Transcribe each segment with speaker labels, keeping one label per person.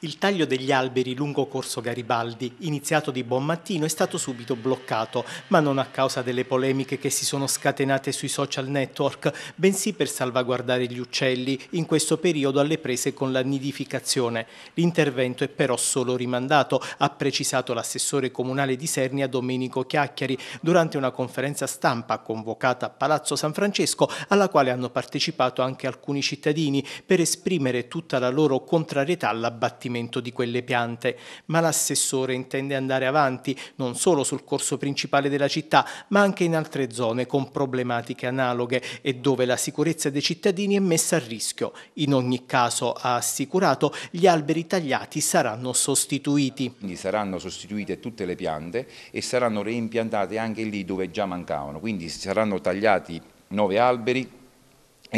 Speaker 1: Il taglio degli alberi lungo Corso Garibaldi, iniziato di buon mattino, è stato subito bloccato, ma non a causa delle polemiche che si sono scatenate sui social network, bensì per salvaguardare gli uccelli, in questo periodo alle prese con la nidificazione. L'intervento è però solo rimandato, ha precisato l'assessore comunale di Sernia Domenico Chiacchiari durante una conferenza stampa convocata a Palazzo San Francesco, alla quale hanno partecipato anche alcuni cittadini per esprimere tutta la loro contrarietà all'abbattimento abbattimento di quelle piante, ma l'assessore intende andare avanti non solo sul corso principale della città, ma anche in altre zone con problematiche analoghe e dove la sicurezza dei cittadini è messa a rischio. In ogni caso, ha assicurato, gli alberi
Speaker 2: tagliati saranno sostituiti. Quindi saranno sostituite tutte le piante e saranno reimpiantate anche lì dove già mancavano, quindi saranno tagliati nove alberi,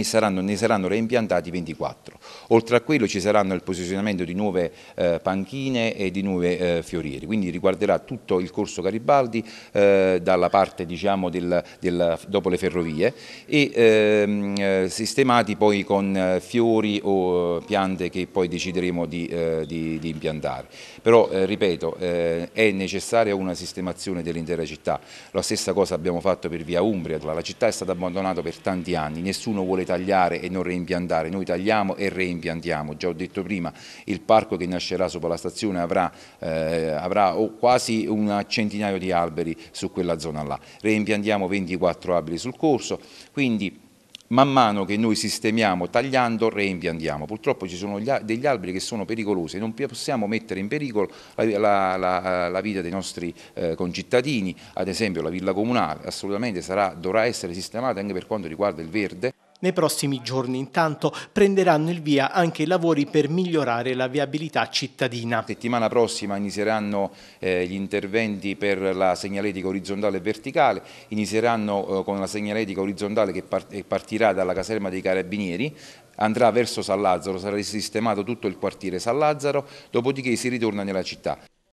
Speaker 2: e saranno, ne saranno reimpiantati 24. Oltre a quello ci saranno il posizionamento di nuove eh, panchine e di nuove eh, fioriere, quindi riguarderà tutto il corso Garibaldi eh, dalla parte diciamo, del, del, dopo le ferrovie e ehm, eh, sistemati poi con eh, fiori o eh, piante che poi decideremo di, di, di impiantare. Però, ripeto, è necessaria una sistemazione dell'intera città. La stessa cosa abbiamo fatto per via Umbria, la città è stata abbandonata per tanti anni, nessuno vuole tagliare e non reimpiantare, noi tagliamo e reimpiantiamo, già ho detto prima il parco che nascerà sopra la stazione avrà, eh, avrà quasi un centinaio di alberi su quella zona là, reimpiantiamo 24 alberi sul corso, quindi man mano che noi sistemiamo tagliando reimpiantiamo. Purtroppo ci sono degli alberi che sono pericolosi, non possiamo mettere in pericolo la, la, la vita dei nostri eh, concittadini, ad esempio la villa comunale assolutamente sarà, dovrà essere sistemata anche per quanto riguarda il verde.
Speaker 1: Nei prossimi giorni intanto prenderanno il via anche i lavori per migliorare la viabilità
Speaker 2: cittadina. Settimana prossima inizieranno eh, gli interventi per la segnaletica orizzontale e verticale, inizieranno eh, con la segnaletica orizzontale che eh, partirà dalla caserma dei Carabinieri, andrà verso San Lazzaro, sarà sistemato tutto il quartiere San Lazzaro, dopodiché si ritorna nella città.